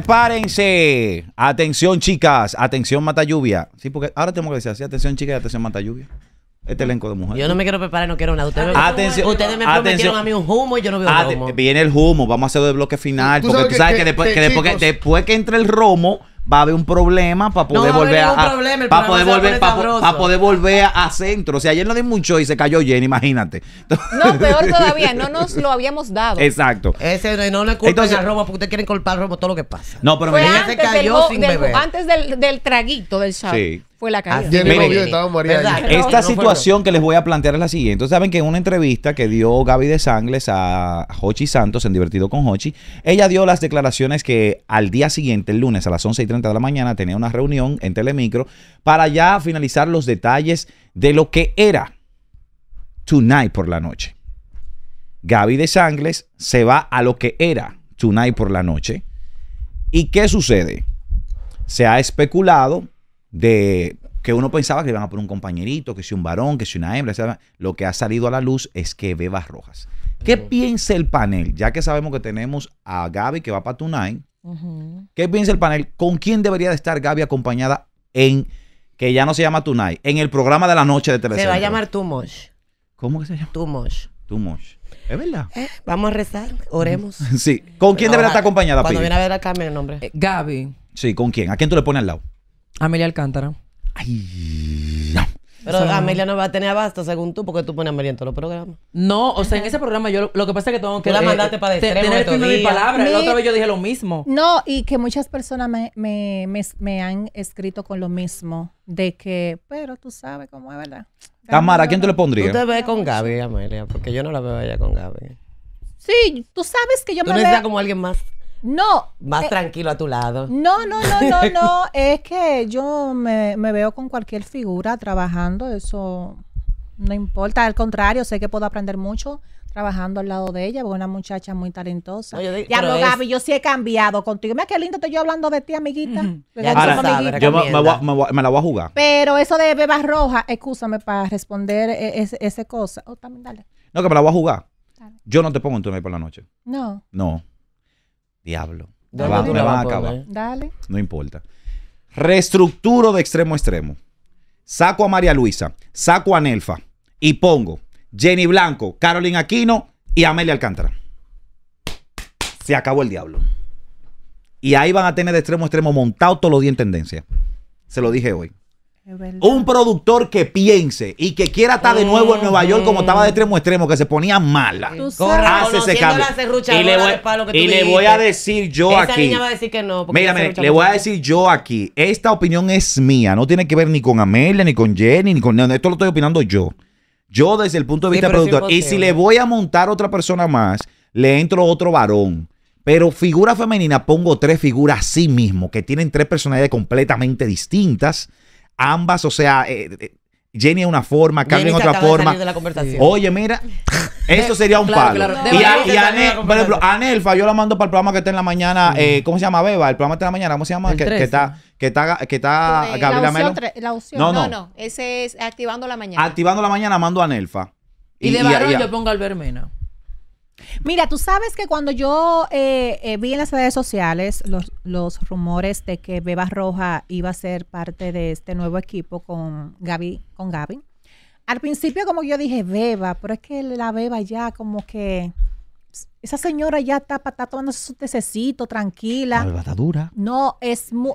prepárense. Atención, chicas. Atención, mata lluvia. Sí, porque ahora tengo que decir así. Atención, chicas, atención, mata lluvia. Este elenco de mujeres. Yo no me quiero preparar, no quiero nada. Ustedes me, prometieron a mí un humo y yo no veo nada. Viene el humo, vamos a hacer el bloque final. porque tú sabes que, después, que después que entre el romo, va a haber un problema para poder volver a, para poder volver para, poder volver a, centro. O sea, ayer no di un y se cayó Jenny, imagínate. No, peor todavía, no nos lo habíamos dado. Exacto. Ese no le culpa Entonces, a Roma porque ustedes quieren culpar a todo lo que pasa. No, pero imagínate se cayó sin beber. antes del, del traguito del show. Sí. Fue la caída. Esta situación que les voy a plantear es la siguiente. Saben que en una entrevista que dio Gaby de Sangles a Hochi Santos en Divertido con Hochi, ella dio las declaraciones que al día siguiente, el lunes a las 11 y 30 de la mañana, tenía una reunión en Telemicro para ya finalizar los detalles de lo que era Tonight por la noche. Gaby de Sangles se va a lo que era Tonight por la noche. ¿Y qué sucede? Se ha especulado de que uno pensaba que iban a poner un compañerito, que si un varón, que si una hembra, Lo que ha salido a la luz es que Bebas Rojas. ¿Qué piensa el panel? Ya que sabemos que tenemos a Gaby que va para Tunay. ¿Qué piensa el panel? ¿Con quién debería de estar Gaby acompañada en, que ya no se llama Tunay, en el programa de la noche de televisión Se va a llamar Tumosh. ¿Cómo que se llama? Tumosh. Tumosh. Es verdad. Eh, vamos a rezar, oremos. sí. ¿Con quién debería estar acompañada, Cuando viene a ver, cambio el nombre. Eh, Gaby. Sí, ¿con quién? ¿A quién tú le pones al lado? Amelia Alcántara. Ay, no. Pero Amelia no va a tener abasto, según tú, porque tú pones a Amelia en todos los programas. No, o sea, en ese programa yo lo, que pasa es que tengo que... Tú la eh, mandaste para decirle. Tienes el de mi palabra. La otra vez yo dije lo mismo. No, y que muchas personas me, me, me, han escrito con lo mismo. De que, pero tú sabes cómo es, ¿verdad? Tamara, ¿a quién te le pondrías? Tú te ves con Gaby, Amelia, porque yo no la veo allá con Gaby. Sí, tú sabes que yo me veo... como alguien más. No. Más eh, tranquilo a tu lado. No, no, no, no, no. es que yo me, veo con cualquier figura trabajando, eso no importa. Al contrario, sé que puedo aprender mucho trabajando al lado de ella, porque una muchacha muy talentosa. ya lo, Gaby, yo sí he cambiado contigo. Mira qué lindo estoy yo hablando de ti, amiguita. Yo me, la voy a jugar. Pero eso de bebas rojas, escúchame para responder e, esa ese cosa. O oh, también dale. No, que me la voy a jugar. Yo no te pongo en tu por la noche. No. No. Diablo. Me van, a acabar. Dale. No importa. Reestructuro de extremo a extremo. Saco a María Luisa, saco a Nelfa y pongo Jenny Blanco, Carolina Aquino y Amelia Alcántara. Se acabó el diablo. Y ahí van a tener de extremo a extremo montado todos los días en tendencia. Se lo dije hoy. Un productor que piense y que quiera estar de nuevo en Nueva York como estaba de eh. extremo a extremo, que se ponía mala. Hace ese Y le voy, a decir yo aquí. Mira, le voy a decir yo aquí. Esta opinión es mía. No tiene que ver ni con Amelia, ni con Jenny, ni con. esto lo estoy opinando yo. Yo desde el punto de vista del productor. Y si le voy a montar otra persona más, le entro otro varón. Pero figura femenina, pongo tres figuras sí mismo, que tienen tres personalidades completamente distintas ambas, o sea, eh, eh, Jenny es una forma, Carmen en otra forma. Oye, mira, eso sería un palo. y, Anel, por ejemplo, Anelfa, yo la mando para el programa que está en la mañana, eh, ¿cómo se llama Beba? El programa que está en la mañana, ¿cómo se llama? Que, está, que está, que está eh, Gabriela Melo. La opción, no, no, no, ese es Activando la Mañana. Activando la Mañana mando a Anelfa. Y, de varón yo pongo vermena Mira, tú sabes que cuando yo eh, eh, vi en las redes sociales los, rumores de que Beba Roja iba a ser parte de este nuevo equipo con Gaby, con al principio como yo dije Beba, pero es que la Beba ya como que esa señora ya está, está tomando su tececito, tranquila. La No, es muy,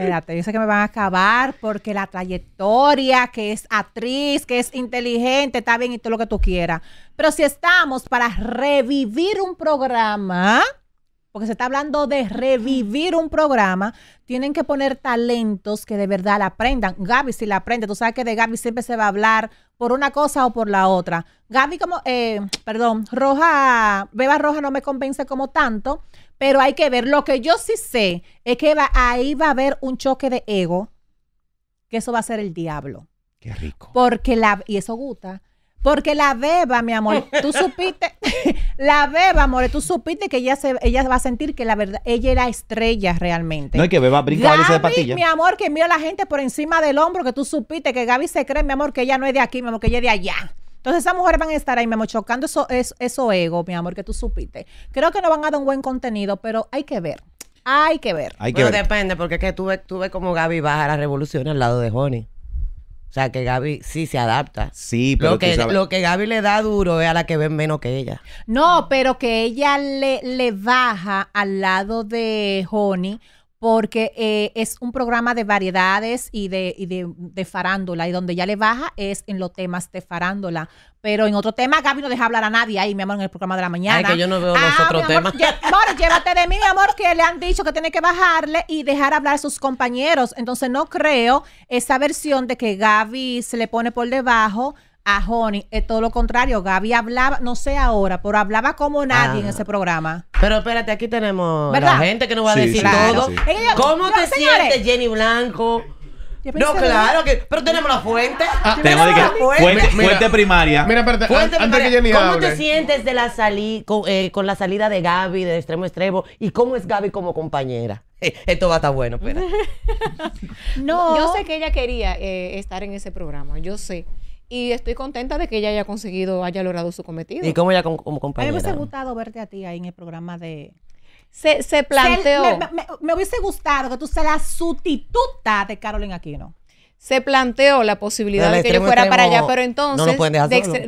espérate, yo sé que me van a acabar porque la trayectoria, que es actriz, que es inteligente, está bien y todo lo que tú quieras. Pero si estamos para revivir un programa, porque se está hablando de revivir un programa, tienen que poner talentos que de verdad la aprendan. Gaby, si la aprende, tú sabes que de Gaby siempre se va a hablar por una cosa o por la otra. Gaby como, eh, perdón, Roja, Beba Roja no me convence como tanto, pero hay que ver, lo que yo sí sé es que ahí va a haber un choque de ego, que eso va a ser el diablo. Qué rico. Porque la, y eso gusta. Porque la beba, mi amor, tú supiste, la beba, amor, tú supiste que ella se, ella va a sentir que la verdad, ella era estrella realmente. No, hay que beba brinca Gaby, de patilla. Mi amor, que mira a la gente por encima del hombro, que tú supiste que Gaby se cree, mi amor, que ella no es de aquí, mi amor, que ella es de allá. Entonces esas mujeres van a estar ahí, mi amor, chocando eso, eso, ego, mi amor, que tú supiste. Creo que no van a dar un buen contenido, pero hay que ver. Hay que ver. Hay depende, porque es que tuve, tuve como Gaby baja la revolución al lado de Honey. O sea, que Gaby sí se adapta. Sí, pero lo que, lo que Gaby le da duro es a la que ven menos que ella. No, pero que ella le, le baja al lado de Honey porque eh, es un programa de variedades y, de, y farándula, y donde ya le baja es en los temas de farándula. Pero en otro tema, Gaby no deja hablar a nadie ahí, mi amor, en el programa de la mañana. Ay, que yo no veo los ah, otros temas. Amor, llévate de mí, mi amor, que le han dicho que tiene que bajarle y dejar hablar a sus compañeros. Entonces, no creo esa versión de que Gaby se le pone por debajo a Honey. Es todo lo contrario. Gaby hablaba, no sé ahora, pero hablaba como nadie en ah. ese programa. Pero espérate, aquí tenemos la gente que nos va a decir todo. ¿Cómo te sientes, Jenny Blanco? No, claro, que, pero tenemos la fuente. Ah, ah, tenemos la fuente, primaria. Mira, espérate, ¿Cómo te sientes de la eh, con, la salida de Gaby de extremo a extremo? ¿Y cómo es Gaby como compañera? Eh, esto va a estar bueno, espera. no. Yo sé que ella quería eh, estar en ese programa, yo sé. Y estoy contenta de que ella haya conseguido, haya logrado su cometido. ¿Y cómo ella como, compañera? me hubiese gustado verte a ti ahí en el programa de... Se, se planteó... me, me, hubiese gustado que tú seas la sustituta de Carolyn Aquino se planteó la posibilidad de que yo fuera para allá, pero entonces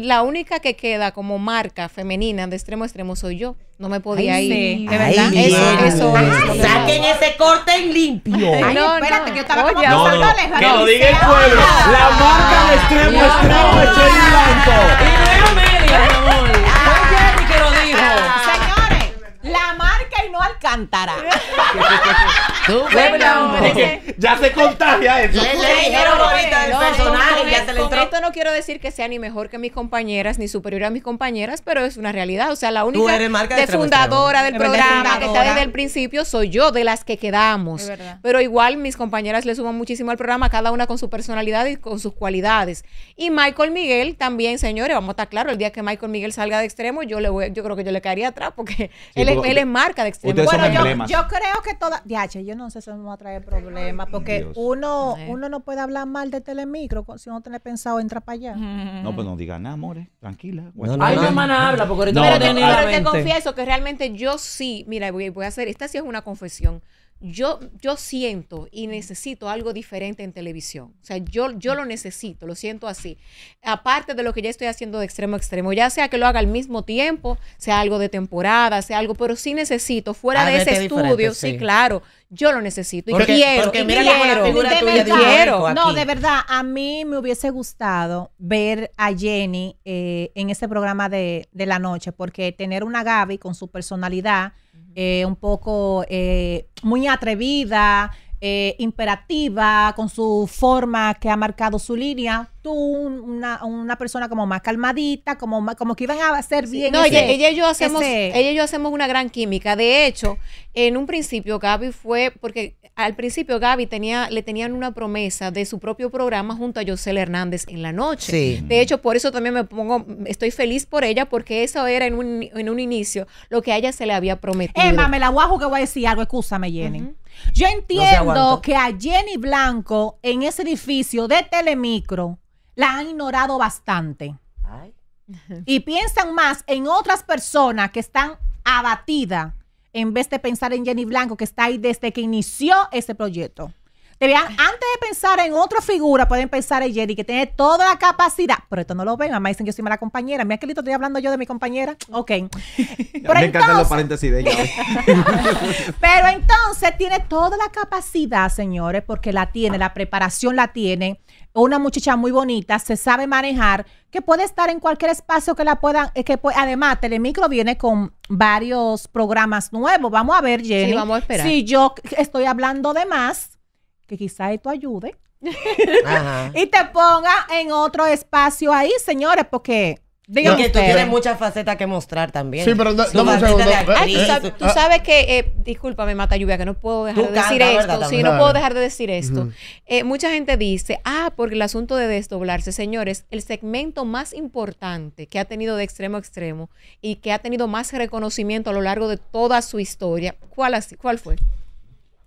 la única que queda como marca femenina de extremo extremo soy yo. No me podía ir. Sí. eso, eso Saquen ese corte en limpio. no, espérate, no. que yo estaba Oye, no, no, Que diga el pueblo. La marca de extremo extremo es el Y no media, amor. cantará Ya se contagia eso. Esto no quiero decir que sea ni mejor que mis compañeras, ni superior a mis compañeras, pero es una realidad. O sea, la única fundadora del programa que está desde el principio soy yo, de las que quedamos. Pero igual mis compañeras le suman muchísimo al programa, cada una con su personalidad y con sus cualidades. Y Michael Miguel también, señores, vamos a estar claros, el día que Michael Miguel salga de extremo, yo le voy, yo creo que yo le caería atrás porque él, es, marca de extremo yo, Yo creo que toda Diache, yo no sé si me va a traer problemas. Porque uno eh. uno no puede hablar mal de Telemicro si uno tiene pensado entrar para allá. Mm. No, pues no digan nada, amores. Tranquila. Ay, mi hermana habla. Porque ahorita no, pero, te, pero te confieso que realmente yo sí. Mira, voy, voy a hacer. Esta sí es una confesión yo, yo siento y necesito algo diferente en televisión. O sea, yo, yo lo necesito, lo siento así. Aparte de lo que ya estoy haciendo de extremo a extremo, ya sea que lo haga al mismo tiempo, sea algo de temporada, sea algo, pero sí necesito, fuera de ese estudio, sí. claro, yo lo necesito. Y quiero, mira quiero, No, de verdad, a mí me hubiese gustado ver a Jenny eh, en ese programa de, de la noche, porque tener una Gaby con su personalidad eh, un poco eh, muy atrevida, eh, imperativa, con su forma que ha marcado su línea. Tú, una, persona como más calmadita, como, como que iban a hacer bien. no, ella, y yo hacemos, ella y yo hacemos una gran química. De hecho, en un principio Gaby fue, porque al principio Gaby tenía, le tenían una promesa de su propio programa junto a Josel Hernández en la noche. De hecho, por eso también me pongo, estoy feliz por ella, porque eso era en un, en un inicio lo que a ella se le había prometido. Emma, me la guajo que voy a decir algo, escúchame, Jenny. llenen yo entiendo que a Jenny Blanco en ese edificio de Telemicro la han ignorado bastante. Y piensan más en otras personas que están abatidas en vez de pensar en Jenny Blanco que está ahí desde que inició ese proyecto antes de pensar en otra figura, pueden pensar en Jenny, que tiene toda la capacidad. Pero esto no lo ven. Mamá dicen que yo soy mala compañera. Mira, listo estoy hablando yo de mi compañera. Ok. Pero entonces... tiene toda la capacidad, señores, porque la tiene, la preparación la tiene una muchacha muy bonita, se sabe manejar, que puede estar en cualquier espacio que la puedan, eh, que puede, además Telemicro viene con varios programas nuevos. Vamos a ver, Jenny. Sí, vamos a esperar. Si yo estoy hablando de más, que quizá esto ayude y te ponga en otro espacio ahí, señores, porque Digo que tú tienes muchas facetas que mostrar también. Sí, pero no un eh, eh, eh, tú, ah. sabes, que, eh, discúlpame, Mata Lluvia, que no puedo dejar de decir esto. Sí, no puedo dejar de decir esto. mucha gente dice, ah, porque el asunto de desdoblarse, señores, el segmento más importante que ha tenido de extremo a extremo y que ha tenido más reconocimiento a lo largo de toda su historia, ¿cuál, así, cuál fue?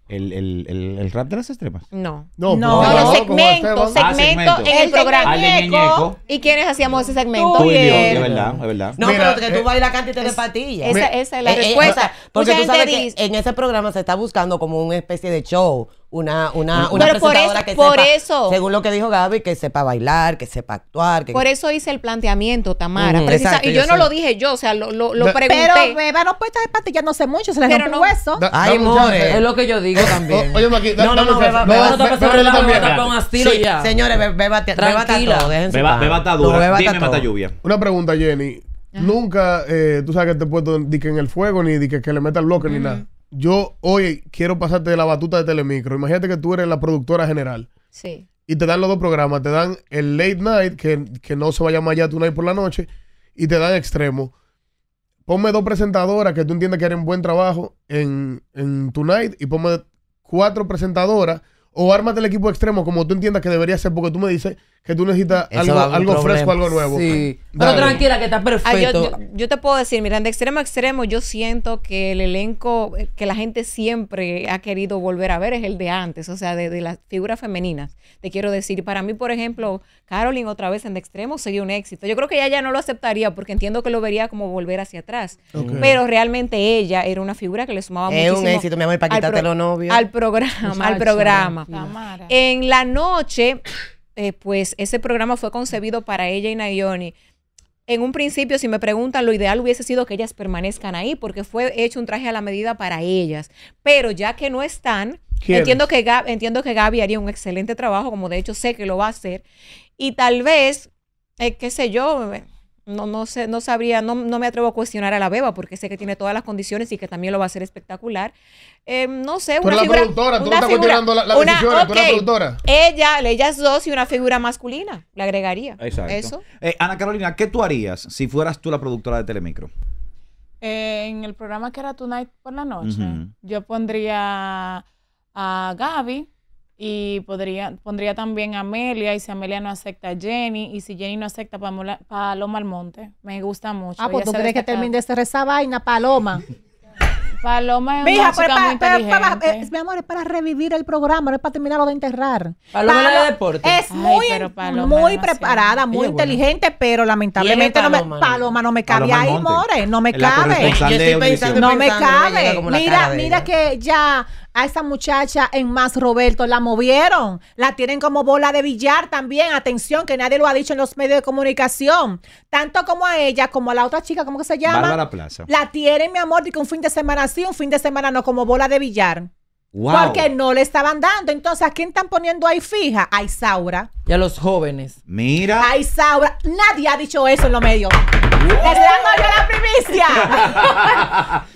El, el, el, rap de las extremas? No. No, no, no, segmento, ah, segmento, en el, programa. Ñeco, ¿Y quiénes hacíamos ese segmento? Tú es verdad, es verdad. No, pero que eh, bailas cantidad de patillas. Esa, es la eh, eh, respuesta. porque tú sabes que en ese programa se está buscando como una especie de show una, una, una Pero presentadora por eso, que sepa, según lo que dijo Gaby, que sepa bailar, que sepa actuar. Que, por eso hice el planteamiento, Tamara. precisa, y yo, no lo dije yo, o sea, lo, lo, lo pregunté. Pero Beba no puede estar patillas, no sé mucho, se le rompe no, hueso. Ay, es lo que yo digo también. O, oye, aquí, da, no, no, no, Beba, no con ya. Señores, Beba está todo, déjense. Beba está dura, dime lluvia. Una pregunta, Jenny. Nunca, eh, tú sabes que te he puesto que en el fuego, ni que le metas bloque, ni nada yo hoy quiero pasarte la batuta de Telemicro. Imagínate que tú eres la productora general. Sí. Y te dan los dos programas. Te dan el late night, que, no se vaya más allá de Tonight por la noche, y te dan extremo. Ponme dos presentadoras que tú entiendas que harían buen trabajo en, en Tonight y ponme cuatro presentadoras o ármate el equipo extremo como tú entiendas que debería ser, porque tú me dices que tú necesitas algo, fresco, algo nuevo. Pero tranquila, que está ah, perfecto. yo, te puedo decir, mira, de extremo a extremo, yo siento que el elenco que la gente siempre ha querido volver a ver es el de antes, o sea, de, las figuras femeninas. Te quiero decir, para mí, por ejemplo, Carolyn otra vez en de extremo sería un éxito. Yo creo que ella ya no lo aceptaría porque entiendo que lo vería como volver hacia atrás. Pero realmente ella era una figura que le sumaba muchísimo. Es un éxito, mi amor, para quitarte los novios. Al programa, al programa. En la noche, eh, pues ese programa fue concebido para ella y Nayoni. En un principio, si me preguntan, lo ideal hubiese sido que ellas permanezcan ahí, porque fue hecho un traje a la medida para ellas. Pero ya que no están, entiendo que, entiendo que Gaby haría un excelente trabajo, como de hecho sé que lo va a hacer. Y tal vez, eh, qué sé yo, no, no, sé, no sabría, no, me atrevo a cuestionar a la beba porque sé que tiene todas las condiciones y que también lo va a hacer espectacular. Em, no sé, una figura. productora, tú no estás cuestionando la, tú productora. Ella, ellas dos y una figura masculina, le agregaría. Eso. Eh, Ana Carolina, ¿qué tú harías si fueras tú la productora de Telemicro? en el programa que era Tonight por la noche, yo pondría a Gaby, y podría, pondría también a Amelia, y si Amelia no acepta a Jenny, y si Jenny no acepta a Paloma Almonte. Me gusta mucho. Ah, pues tú crees que termine de cerrar esa vaina, Paloma. Paloma es una chica para, es, eh, mi amor, es para revivir el programa, no es para terminarlo de enterrar. Paloma de deporte. Es muy, muy preparada, muy inteligente, pero lamentablemente Paloma, no me, Paloma no me cabe ahí, More, no me cabe. Yo estoy pensando, no me cabe. Mira, mira que ya a esa muchacha en Más Roberto, la movieron, la tienen como bola de billar también, atención, que nadie lo ha dicho en los medios de comunicación, tanto como a ella, como a la otra chica, ¿cómo que se llama? Bárbara Plaza. La tienen, mi amor, de que un fin de semana sí, un fin de semana no, como bola de billar. Porque no le estaban dando. Entonces, ¿a quién están poniendo ahí fija? A Isaura. Y a los jóvenes. Mira. A Isaura. Nadie ha dicho eso en los medios. Les yo la primicia.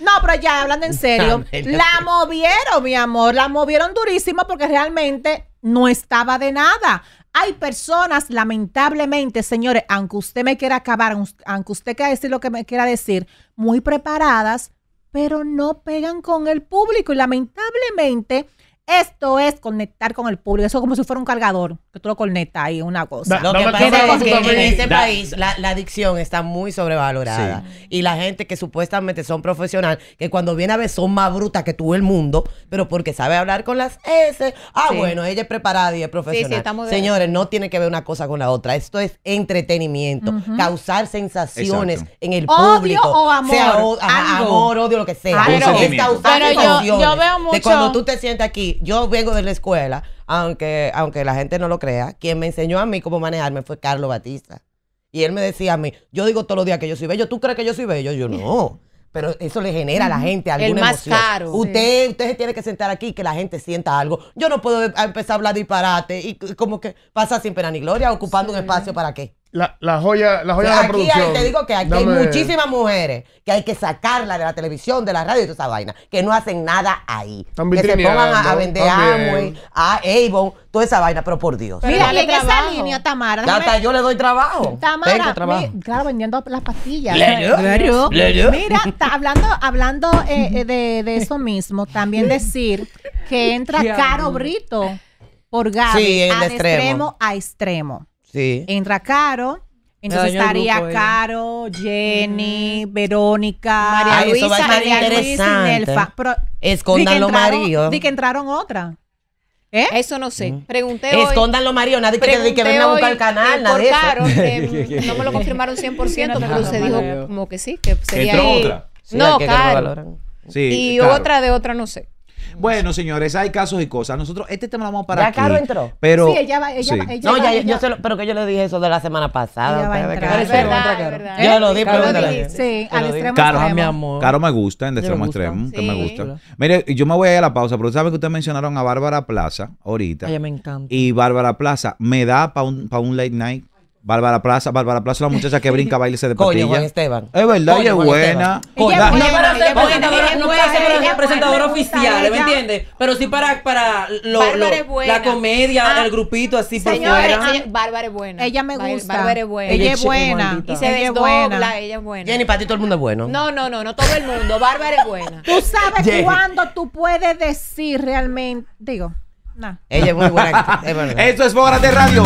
no, pero ya, hablando en serio, la movieron, mi amor, la movieron durísimo porque realmente no estaba de nada. Hay personas, lamentablemente, señores, aunque usted me quiera acabar, aunque usted quiera decir lo que me quiera decir, muy preparadas, pero no pegan con el público. Y lamentablemente, esto es conectar con el público. Eso es como si fuera un cargador, que tú lo conectas y una cosa. lo que pasa es que en este país la, adicción está muy sobrevalorada. Y la gente que supuestamente son profesionales, que cuando viene a ver son más brutas que todo el mundo, pero porque sabe hablar con las S. Ah, bueno, ella es preparada y es profesional. Señores, no tiene que ver una cosa con la otra. Esto es entretenimiento, causar sensaciones en el público. o amor. amor, odio, lo que sea. es causar pero yo, yo veo mucho... De cuando tú te sientes aquí yo vengo de la escuela, aunque, aunque la gente no lo crea, quien me enseñó a mí cómo manejarme fue Carlos Batista. Y él me decía a mí, yo digo todos los días que yo soy bello, ¿tú crees que yo soy bello? Yo no. Pero eso le genera a la gente alguna El más caro. Usted, usted se tiene que sentar aquí y que la gente sienta algo. Yo no puedo empezar a hablar disparate y como que pasa sin pena ni gloria, ocupando un espacio para qué la, joya, la joya de la producción. te digo que aquí hay muchísimas mujeres que hay que sacarla de la televisión, de la radio y toda esa vaina, que no hacen nada ahí. que se pongan a, a vender Amway, a Avon, toda esa vaina, pero por Dios. Mira, que en esa línea, Tamara. yo le doy trabajo. Tamara, claro, vendiendo las pastillas. Mira, hablando, hablando eh, eh, de, eso mismo, también decir que entra Caro Brito por Gaby a extremo a extremo. Sí. Entra Caro. Entonces estaría Caro, Jenny, mm. Verónica, María Ay, Luisa, María Luisa y Nelfa. Pero, Escondan los maridos. Di que entraron otra. ¿Eh? Eso no sé. Mm. Pregunté Escondan hoy. Escóndanlo, Mario. Nadie que, de que venga a buscar el canal. nadie nada por eso. Caro, no me lo confirmaron 100%, pero usted dijo como que sí, que sería. Entró ahí. otra. Sí, no, Caro. Sí, y claro. otra de otra, no sé. Bueno, señores, hay casos y cosas. Nosotros, este tema lo vamos para. Ya aquí, Caro entró. Pero, sí, ella va. Ella, ella no, yo se pero que yo le dije eso de la semana pasada. Ella va Yo lo di, pero. sí, al extremo. Caro, mi amor. Caro me gusta, en de extremo extremo. Que me gusta. Mire, yo me voy a ir a la pausa, pero saben que ustedes mencionaron a Bárbara Plaza ahorita. Ella me encanta. Y Bárbara Plaza me da para un, un late night. Bárbara Plaza, Bárbara Plaza, la muchacha que brinca baile de patilla. Coño, Juan Esteban. Es verdad, ella es buena. no para ser presentadora oficial, ¿me entiendes? Pero sí para, para lo, la comedia, ah, el grupito así por fuera. Bárbara es buena. Ella me gusta. Bárbara es buena. Ella, es buena. Y se desdobla, ella es buena. Jenny, para ti todo el mundo es bueno. No, no, no, no todo el mundo. Bárbara es buena. Tú sabes cuándo tú puedes decir realmente, digo, nada. Ella es muy buena. Eso es Bora de Radio.